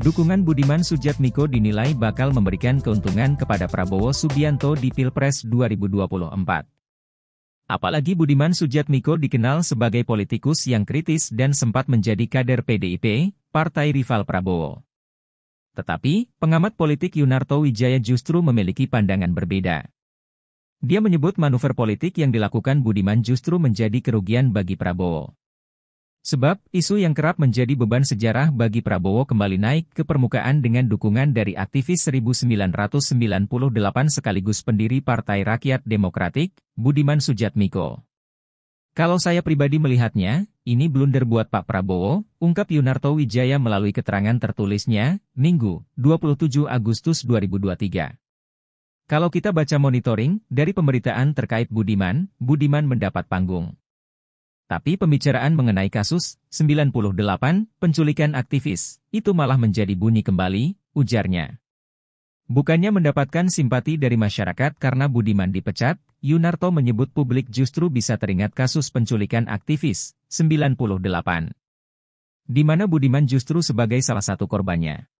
Dukungan Budiman Sujatmiko dinilai bakal memberikan keuntungan kepada Prabowo Subianto di Pilpres 2024. Apalagi Budiman Sujatmiko dikenal sebagai politikus yang kritis dan sempat menjadi kader PDIP, partai rival Prabowo. Tetapi, pengamat politik Yunarto Wijaya justru memiliki pandangan berbeda. Dia menyebut manuver politik yang dilakukan Budiman justru menjadi kerugian bagi Prabowo. Sebab, isu yang kerap menjadi beban sejarah bagi Prabowo kembali naik ke permukaan dengan dukungan dari aktivis 1998 sekaligus pendiri Partai Rakyat Demokratik, Budiman Sujatmiko. Kalau saya pribadi melihatnya, ini blunder buat Pak Prabowo, ungkap Yunarto Wijaya melalui keterangan tertulisnya, Minggu, 27 Agustus 2023. Kalau kita baca monitoring, dari pemberitaan terkait Budiman, Budiman mendapat panggung. Tapi pembicaraan mengenai kasus 98 penculikan aktivis itu malah menjadi bunyi kembali, ujarnya. Bukannya mendapatkan simpati dari masyarakat karena Budiman dipecat, Yunarto menyebut publik justru bisa teringat kasus penculikan aktivis 98. Di mana Budiman justru sebagai salah satu korbannya.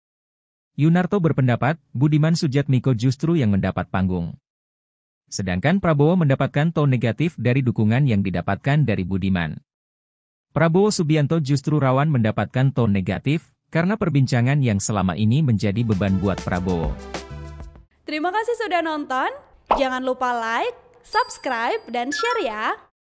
Yunarto berpendapat, Budiman Sujatmiko justru yang mendapat panggung. Sedangkan Prabowo mendapatkan tone negatif dari dukungan yang didapatkan dari Budiman. Prabowo Subianto justru rawan mendapatkan tone negatif, karena perbincangan yang selama ini menjadi beban buat Prabowo. Terima kasih sudah nonton, jangan lupa like, subscribe, dan share ya!